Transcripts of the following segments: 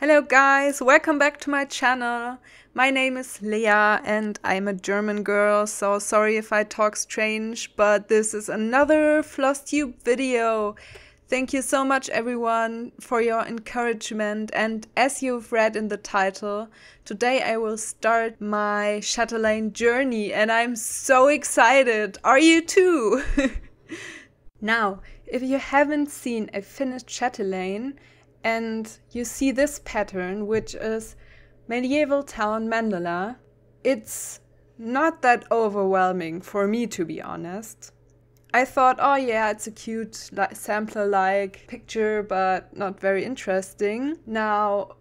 Hello guys, welcome back to my channel. My name is Leah, and I'm a German girl, so sorry if I talk strange, but this is another FlossTube video. Thank you so much everyone for your encouragement and as you've read in the title, today I will start my Chatelaine journey and I'm so excited. Are you too? now, if you haven't seen a finished Chatelaine, and you see this pattern, which is medieval town mandala. It's not that overwhelming for me, to be honest. I thought, oh yeah, it's a cute sampler like picture, but not very interesting. Now,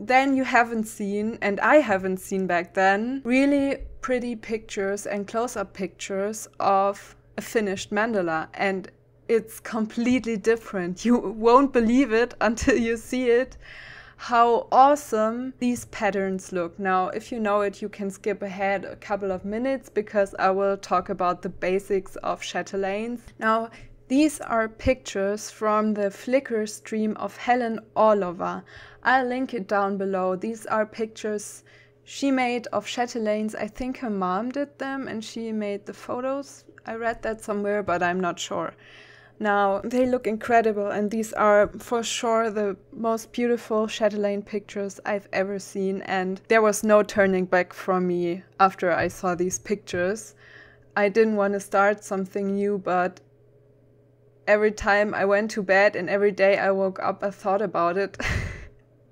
then you haven't seen, and I haven't seen back then, really pretty pictures and close up pictures of a finished mandala. And it's completely different. You won't believe it until you see it how awesome these patterns look. Now, if you know it, you can skip ahead a couple of minutes because I will talk about the basics of chatelaines. Now, these are pictures from the Flickr stream of Helen Orlova. I'll link it down below. These are pictures she made of chatelaines. I think her mom did them and she made the photos. I read that somewhere, but I'm not sure. Now, they look incredible, and these are for sure the most beautiful chatelaine pictures I've ever seen, and there was no turning back from me after I saw these pictures. I didn't want to start something new, but every time I went to bed and every day I woke up, I thought about it.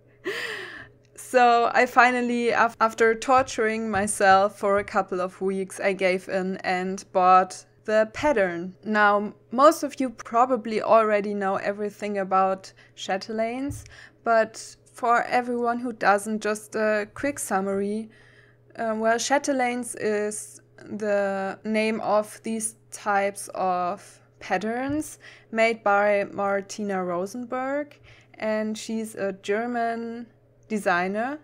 so I finally, after torturing myself for a couple of weeks, I gave in and bought the pattern. Now, most of you probably already know everything about chatelaines, but for everyone who doesn't, just a quick summary. Uh, well, chatelaines is the name of these types of patterns made by Martina Rosenberg, and she's a German designer.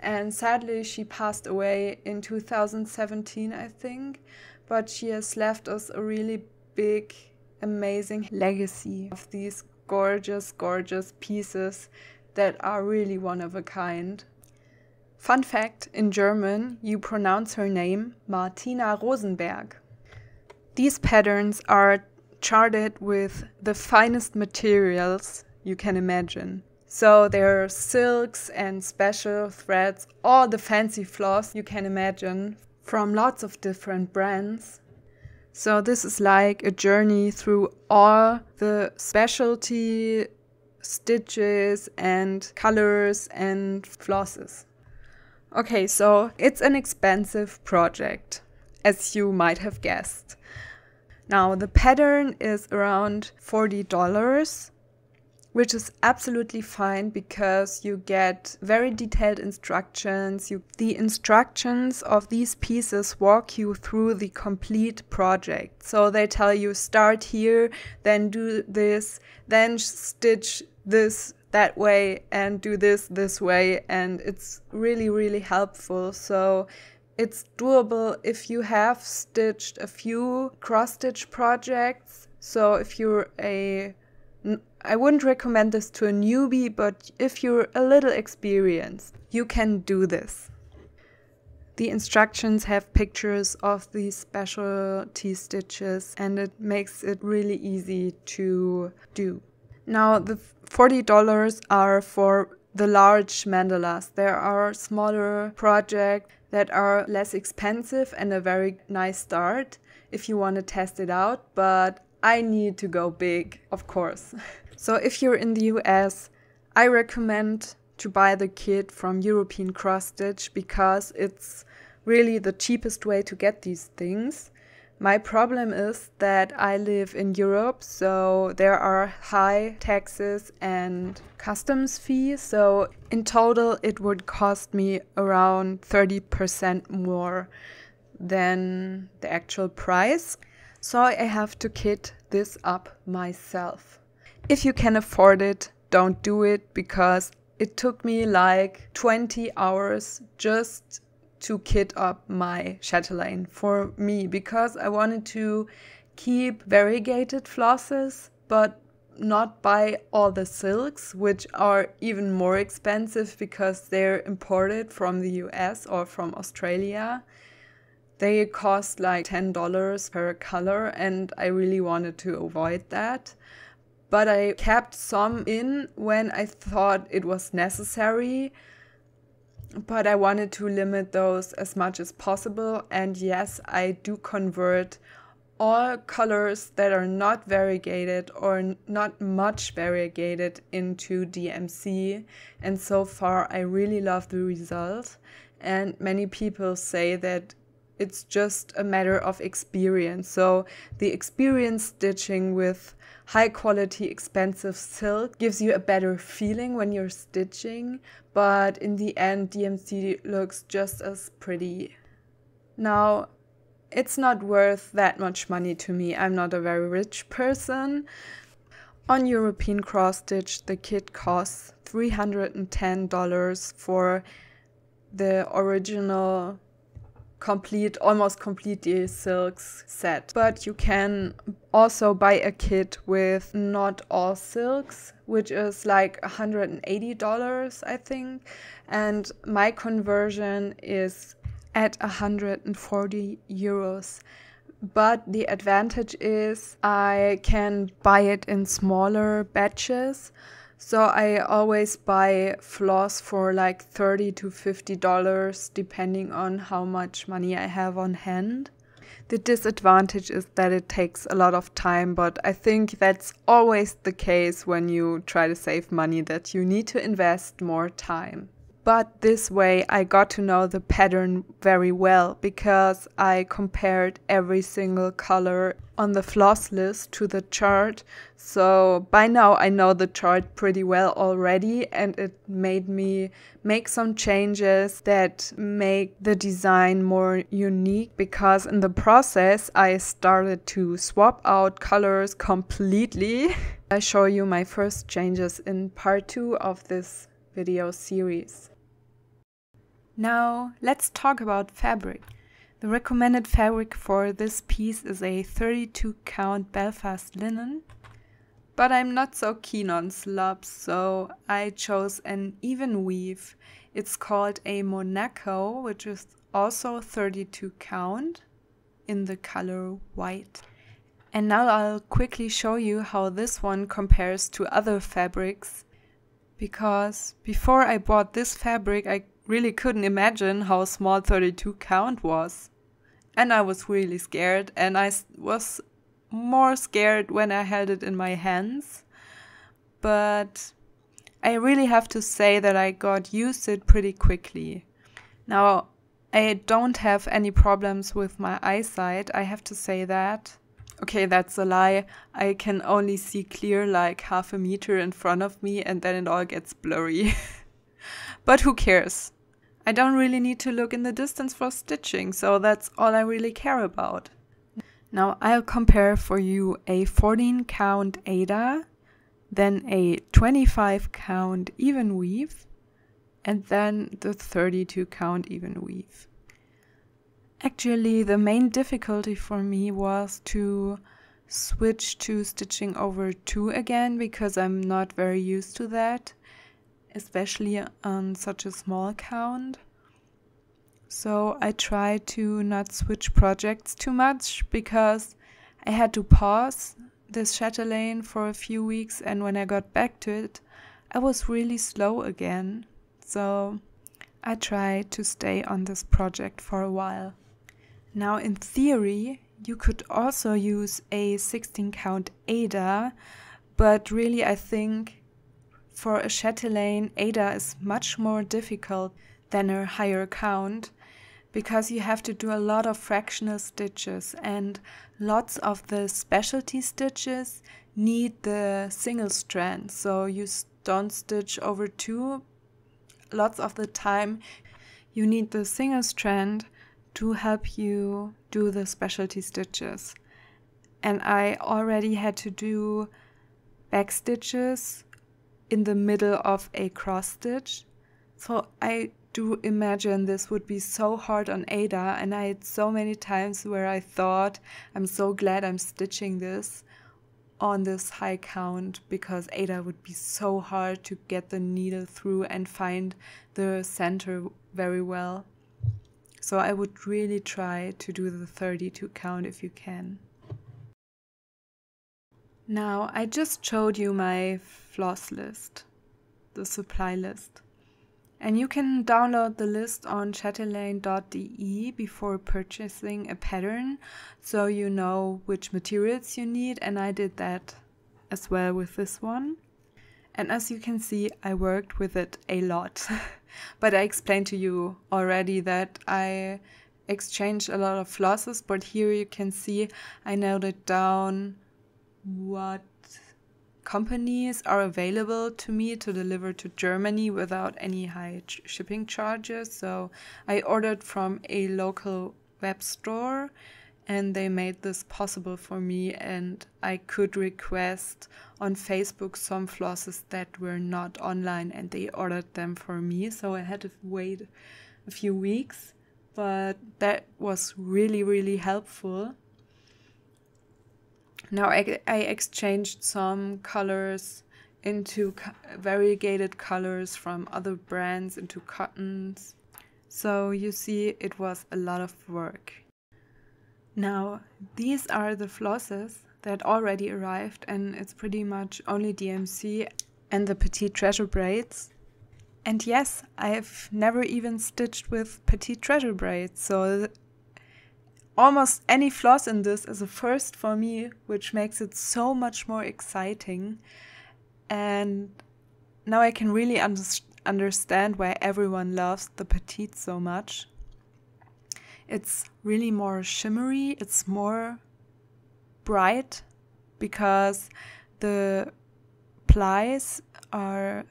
And sadly, she passed away in 2017, I think but she has left us a really big, amazing legacy of these gorgeous, gorgeous pieces that are really one of a kind. Fun fact in German, you pronounce her name Martina Rosenberg. These patterns are charted with the finest materials you can imagine. So there are silks and special threads, all the fancy floss you can imagine from lots of different brands. So this is like a journey through all the specialty stitches and colors and flosses. Okay, so it's an expensive project, as you might have guessed. Now the pattern is around $40 which is absolutely fine because you get very detailed instructions. You, the instructions of these pieces walk you through the complete project. So they tell you start here, then do this, then stitch this that way and do this this way and it's really really helpful. So it's doable if you have stitched a few cross stitch projects. So if you're a I wouldn't recommend this to a newbie, but if you're a little experienced, you can do this. The instructions have pictures of these specialty stitches and it makes it really easy to do. Now, the $40 are for the large mandalas. There are smaller projects that are less expensive and a very nice start if you want to test it out, but I need to go big, of course. so if you're in the US, I recommend to buy the kit from European Cross Stitch because it's really the cheapest way to get these things. My problem is that I live in Europe, so there are high taxes and customs fees. So, in total, it would cost me around 30% more than the actual price so I have to kit this up myself. If you can afford it, don't do it because it took me like 20 hours just to kit up my chatelaine for me because I wanted to keep variegated flosses but not buy all the silks which are even more expensive because they're imported from the US or from Australia they cost like $10 per color, and I really wanted to avoid that. But I kept some in when I thought it was necessary. But I wanted to limit those as much as possible. And yes, I do convert all colors that are not variegated or not much variegated into DMC. And so far, I really love the result. And many people say that it's just a matter of experience. So the experience stitching with high quality expensive silk gives you a better feeling when you're stitching, but in the end DMC looks just as pretty. Now, it's not worth that much money to me. I'm not a very rich person. On European cross stitch, the kit costs $310 for the original complete, almost complete the silks set. But you can also buy a kit with not all silks, which is like $180, I think. And my conversion is at 140 euros. But the advantage is I can buy it in smaller batches. So I always buy floss for like 30 to 50 dollars depending on how much money I have on hand. The disadvantage is that it takes a lot of time, but I think that's always the case when you try to save money that you need to invest more time. But this way, I got to know the pattern very well because I compared every single color on the floss list to the chart. So by now, I know the chart pretty well already, and it made me make some changes that make the design more unique because in the process, I started to swap out colors completely. I show you my first changes in part two of this video series. Now let's talk about fabric. The recommended fabric for this piece is a 32 count Belfast linen, but I'm not so keen on slobs, so I chose an even weave. It's called a Monaco, which is also 32 count in the color white. And now I'll quickly show you how this one compares to other fabrics because before I bought this fabric I really couldn't imagine how small 32 count was. And I was really scared and I was more scared when I held it in my hands. But I really have to say that I got used to it pretty quickly. Now, I don't have any problems with my eyesight, I have to say that. Okay, that's a lie. I can only see clear like half a meter in front of me and then it all gets blurry. but who cares? I don't really need to look in the distance for stitching, so that's all I really care about. Now I'll compare for you a 14 count Ada, then a 25 count even weave, and then the 32 count even weave. Actually, the main difficulty for me was to switch to stitching over 2 again because I'm not very used to that especially on such a small count. So I try to not switch projects too much because I had to pause this chatelaine for a few weeks and when I got back to it, I was really slow again. So I try to stay on this project for a while. Now in theory, you could also use a 16 count ADA, but really I think for a chatelaine, Ada is much more difficult than her higher count because you have to do a lot of fractional stitches and lots of the specialty stitches need the single strand so you don't stitch over two lots of the time you need the single strand to help you do the specialty stitches and I already had to do back stitches in the middle of a cross stitch. So I do imagine this would be so hard on Ada and I had so many times where I thought I'm so glad I'm stitching this on this high count because Ada would be so hard to get the needle through and find the center very well. So I would really try to do the 32 count if you can. Now I just showed you my Loss list, the supply list. And you can download the list on chatelaine.de before purchasing a pattern so you know which materials you need. And I did that as well with this one. And as you can see, I worked with it a lot. but I explained to you already that I exchanged a lot of flosses, but here you can see I noted down what companies are available to me to deliver to Germany without any high ch shipping charges. So I ordered from a local web store and they made this possible for me and I could request on Facebook some flosses that were not online and they ordered them for me. So I had to wait a few weeks, but that was really, really helpful. Now I, I exchanged some colors into co variegated colors from other brands into cottons. So you see it was a lot of work. Now these are the flosses that already arrived and it's pretty much only DMC and the petite treasure braids. And yes, I've never even stitched with petite treasure braids, so almost any flaws in this is a first for me, which makes it so much more exciting. And now I can really under understand why everyone loves the petite so much. It's really more shimmery, it's more bright because the plies are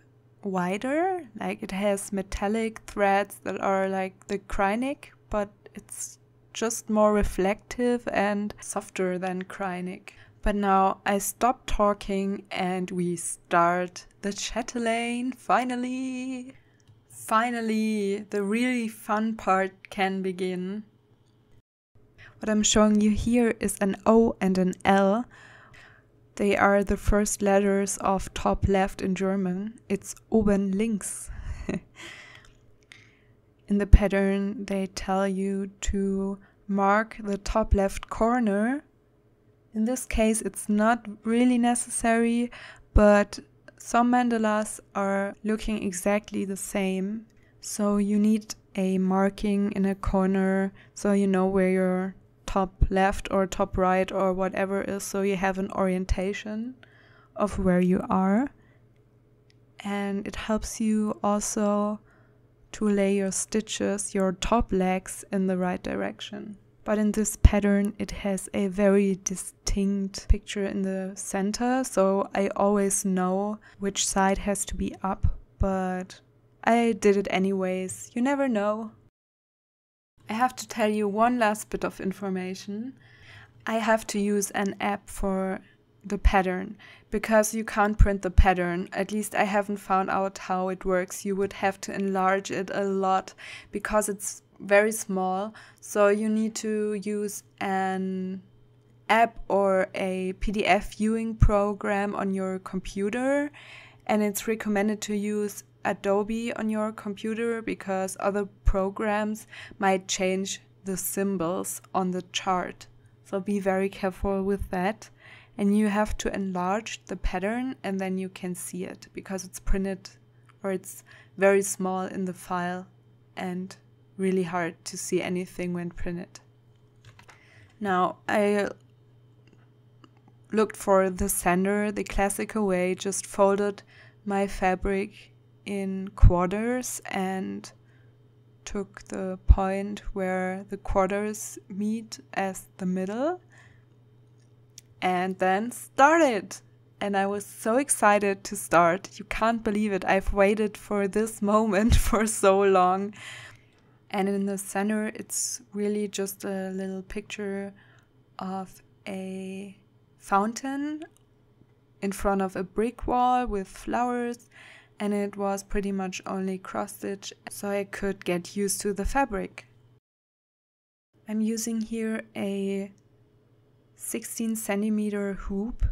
wider, like it has metallic threads that are like the krynick, but it's just more reflective and softer than Kreinik. But now I stop talking and we start the chatelaine finally. Finally, the really fun part can begin. What I'm showing you here is an O and an L. They are the first letters of top left in German. It's oben links. In the pattern, they tell you to mark the top left corner. In this case, it's not really necessary, but some mandalas are looking exactly the same. So you need a marking in a corner so you know where your top left or top right or whatever is, so you have an orientation of where you are. And it helps you also to lay your stitches, your top legs in the right direction. But in this pattern it has a very distinct picture in the center, so I always know which side has to be up, but I did it anyways. You never know. I have to tell you one last bit of information. I have to use an app for the pattern because you can't print the pattern. At least I haven't found out how it works. You would have to enlarge it a lot because it's very small. So you need to use an app or a PDF viewing program on your computer. And it's recommended to use Adobe on your computer because other programs might change the symbols on the chart. So be very careful with that and you have to enlarge the pattern and then you can see it because it's printed or it's very small in the file and really hard to see anything when printed. Now I looked for the center the classical way, just folded my fabric in quarters and took the point where the quarters meet as the middle and then started. And I was so excited to start. You can't believe it. I've waited for this moment for so long. And in the center, it's really just a little picture of a fountain in front of a brick wall with flowers. And it was pretty much only cross stitch, so I could get used to the fabric. I'm using here a 16 centimeter hoop.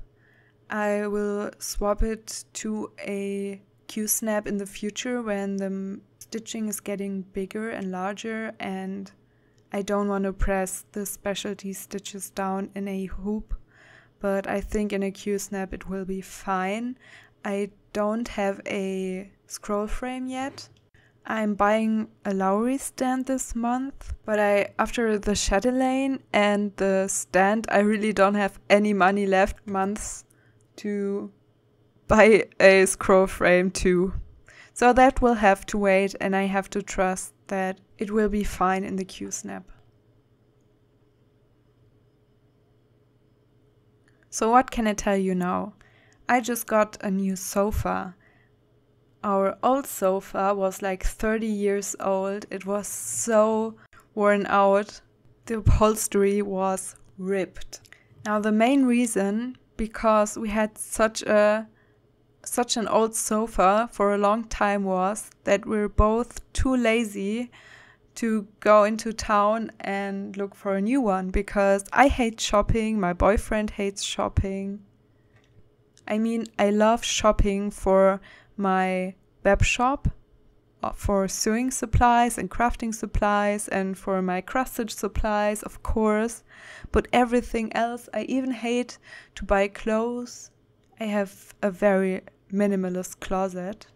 I will swap it to a Q-snap in the future when the stitching is getting bigger and larger and I don't want to press the specialty stitches down in a hoop but I think in a Q-snap it will be fine. I don't have a scroll frame yet I'm buying a Lowry stand this month, but I after the Chatelaine and the stand, I really don't have any money left months to buy a scroll frame too. So that will have to wait and I have to trust that it will be fine in the QSnap. So what can I tell you now? I just got a new sofa our old sofa was like 30 years old. It was so worn out. The upholstery was ripped. Now the main reason because we had such a such an old sofa for a long time was that we are both too lazy to go into town and look for a new one because I hate shopping, my boyfriend hates shopping. I mean, I love shopping for my web shop uh, for sewing supplies and crafting supplies and for my crustage supplies, of course, but everything else. I even hate to buy clothes. I have a very minimalist closet.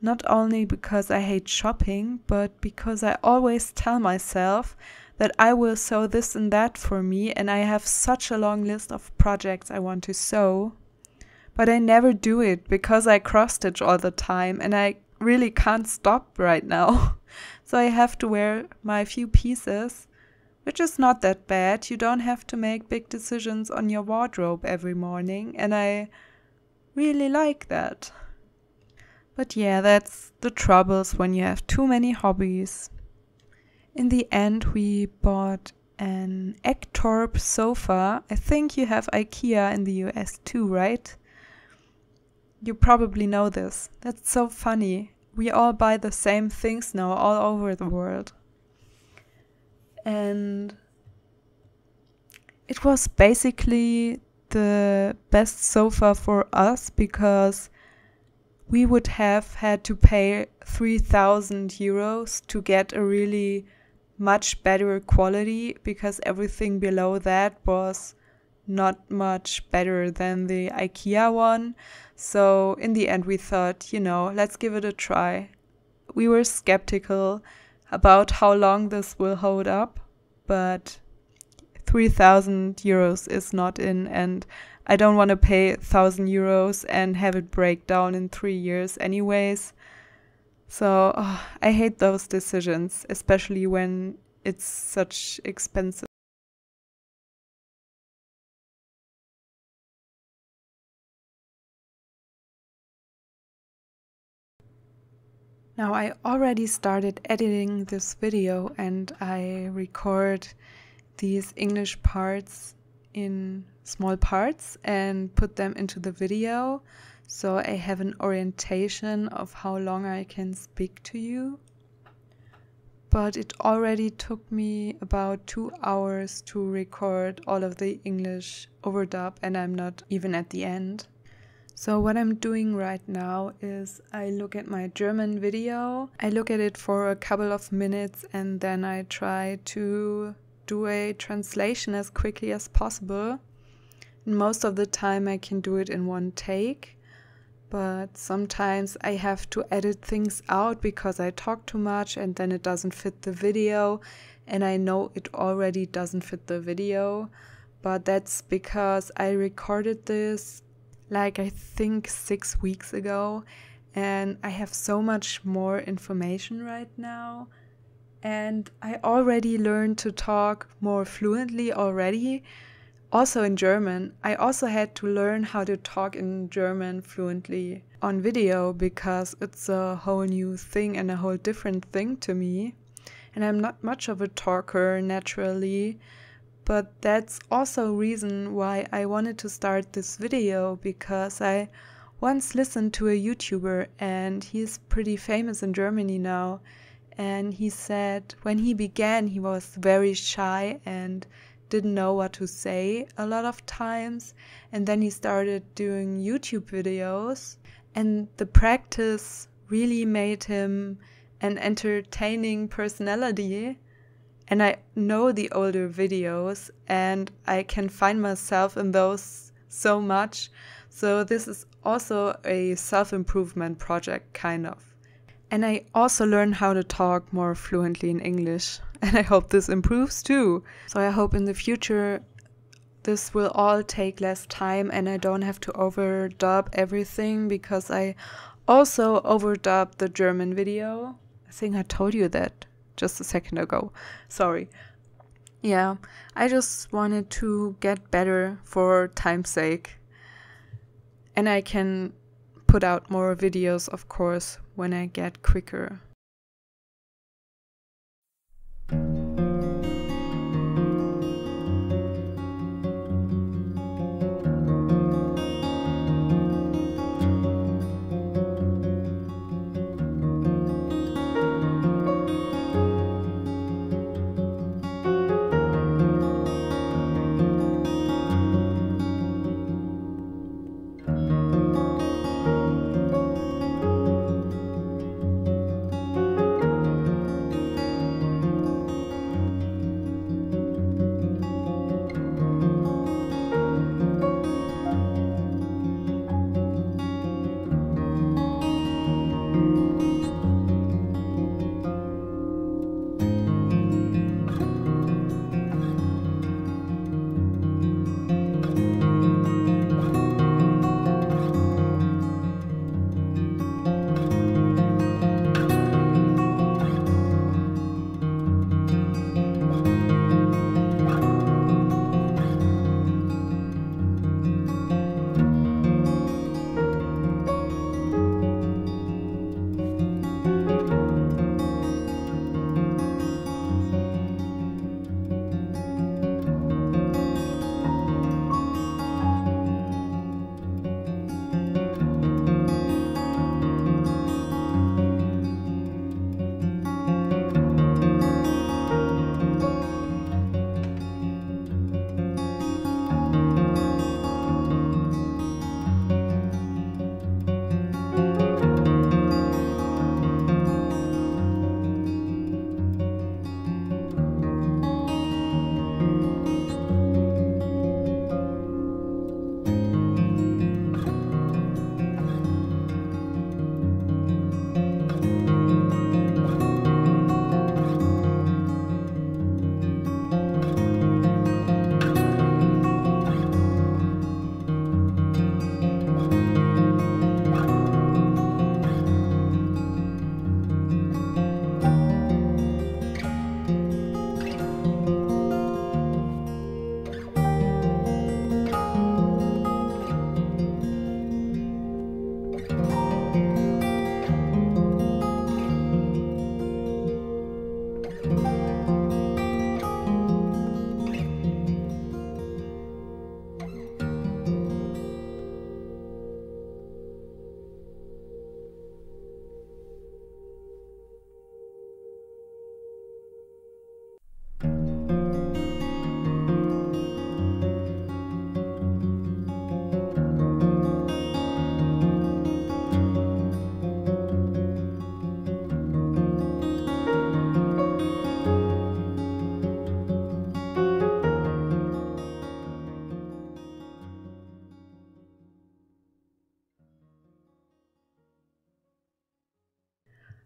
Not only because I hate shopping, but because I always tell myself that I will sew this and that for me, and I have such a long list of projects I want to sew but I never do it because I cross stitch all the time and I really can't stop right now. so I have to wear my few pieces, which is not that bad. You don't have to make big decisions on your wardrobe every morning and I really like that. But yeah, that's the troubles when you have too many hobbies. In the end, we bought an Ektorp sofa. I think you have IKEA in the US too, right? You probably know this. That's so funny. We all buy the same things now all over the world. And it was basically the best sofa for us because we would have had to pay 3000 euros to get a really much better quality because everything below that was not much better than the IKEA one. So in the end, we thought, you know, let's give it a try. We were skeptical about how long this will hold up, but 3000 euros is not in, and I don't want to pay 1000 euros and have it break down in three years, anyways. So oh, I hate those decisions, especially when it's such expensive. Now I already started editing this video and I record these English parts in small parts and put them into the video so I have an orientation of how long I can speak to you. But it already took me about two hours to record all of the English overdub and I'm not even at the end. So what I'm doing right now is I look at my German video, I look at it for a couple of minutes and then I try to do a translation as quickly as possible. And most of the time I can do it in one take, but sometimes I have to edit things out because I talk too much and then it doesn't fit the video and I know it already doesn't fit the video. But that's because I recorded this like I think six weeks ago, and I have so much more information right now. And I already learned to talk more fluently already, also in German. I also had to learn how to talk in German fluently on video because it's a whole new thing and a whole different thing to me. And I'm not much of a talker naturally, but that's also a reason why I wanted to start this video because I once listened to a YouTuber and he's pretty famous in Germany now. And he said when he began, he was very shy and didn't know what to say a lot of times. And then he started doing YouTube videos, and the practice really made him an entertaining personality and I know the older videos and I can find myself in those so much. So this is also a self-improvement project kind of. And I also learn how to talk more fluently in English and I hope this improves too. So I hope in the future this will all take less time and I don't have to overdub everything because I also overdubbed the German video. I think I told you that just a second ago. Sorry. Yeah, I just wanted to get better for time's sake. And I can put out more videos, of course, when I get quicker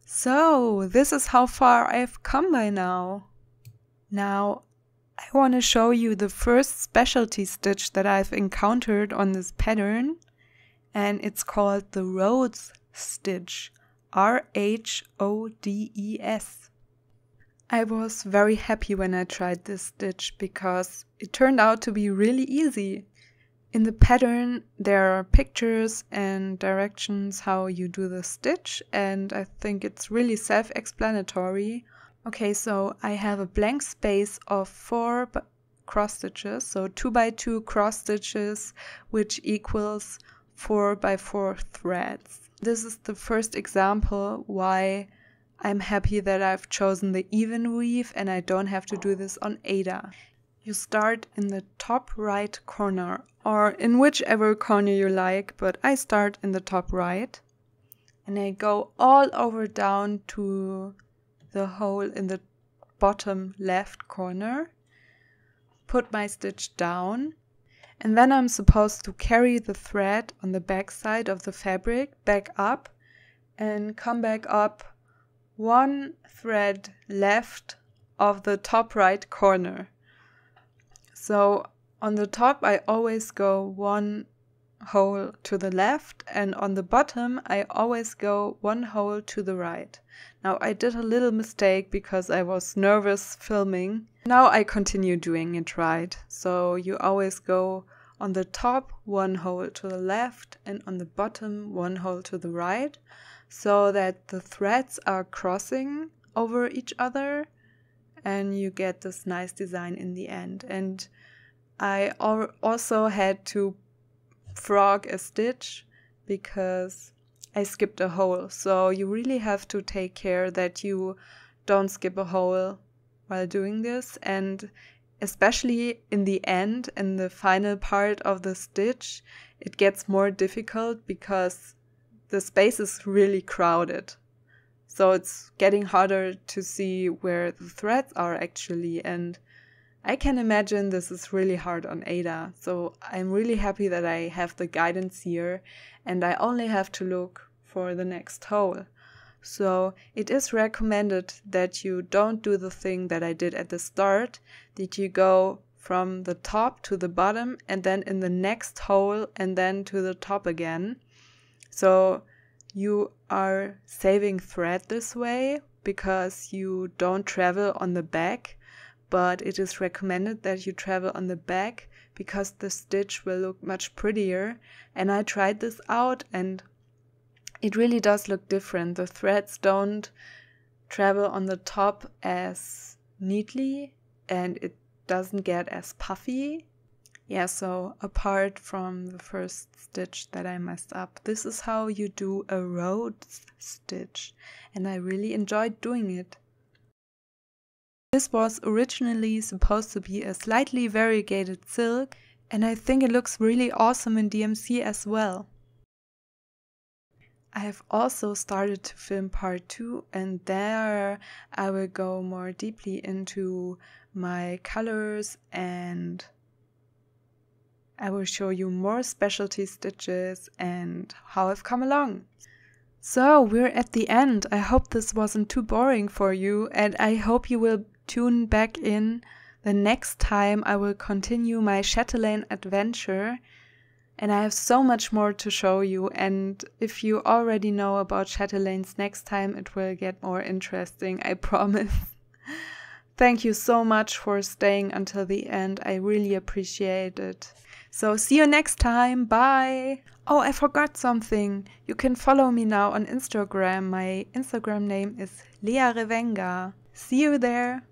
So, this is how far I've come by now. Now, I want to show you the first specialty stitch that I've encountered on this pattern and it's called the Rhodes stitch, R-H-O-D-E-S. I was very happy when I tried this stitch because it turned out to be really easy. In the pattern, there are pictures and directions how you do the stitch, and I think it's really self-explanatory. Okay, so I have a blank space of four cross stitches, so two by two cross stitches, which equals four by four threads. This is the first example why I'm happy that I've chosen the even weave and I don't have to do this on Ada. You start in the top right corner or in whichever corner you like, but I start in the top right and I go all over down to the hole in the bottom left corner, put my stitch down and then I'm supposed to carry the thread on the back side of the fabric back up and come back up one thread left of the top right corner. So on the top, I always go one hole to the left and on the bottom I always go one hole to the right. Now I did a little mistake because I was nervous filming. Now I continue doing it right. So you always go on the top one hole to the left and on the bottom one hole to the right so that the threads are crossing over each other and you get this nice design in the end. And I also had to frog a stitch because I skipped a hole. So you really have to take care that you don't skip a hole while doing this. And especially in the end, in the final part of the stitch, it gets more difficult because the space is really crowded. So it's getting harder to see where the threads are actually. And I can imagine this is really hard on Ada. So I'm really happy that I have the guidance here and I only have to look for the next hole. So it is recommended that you don't do the thing that I did at the start, that you go from the top to the bottom and then in the next hole and then to the top again. So you are saving thread this way because you don't travel on the back, but it is recommended that you travel on the back because the stitch will look much prettier. And I tried this out and it really does look different. The threads don't travel on the top as neatly and it doesn't get as puffy yeah, so apart from the first stitch that I messed up, this is how you do a road stitch and I really enjoyed doing it. This was originally supposed to be a slightly variegated silk and I think it looks really awesome in DMC as well. I have also started to film part two, and there I will go more deeply into my colors and I will show you more specialty stitches and how I've come along. So we're at the end. I hope this wasn't too boring for you and I hope you will tune back in the next time I will continue my Chatelaine adventure and I have so much more to show you. And if you already know about Chatelaines, next time it will get more interesting, I promise. Thank you so much for staying until the end. I really appreciate it. So see you next time. Bye. Oh, I forgot something. You can follow me now on Instagram. My Instagram name is Lea Revenga. See you there.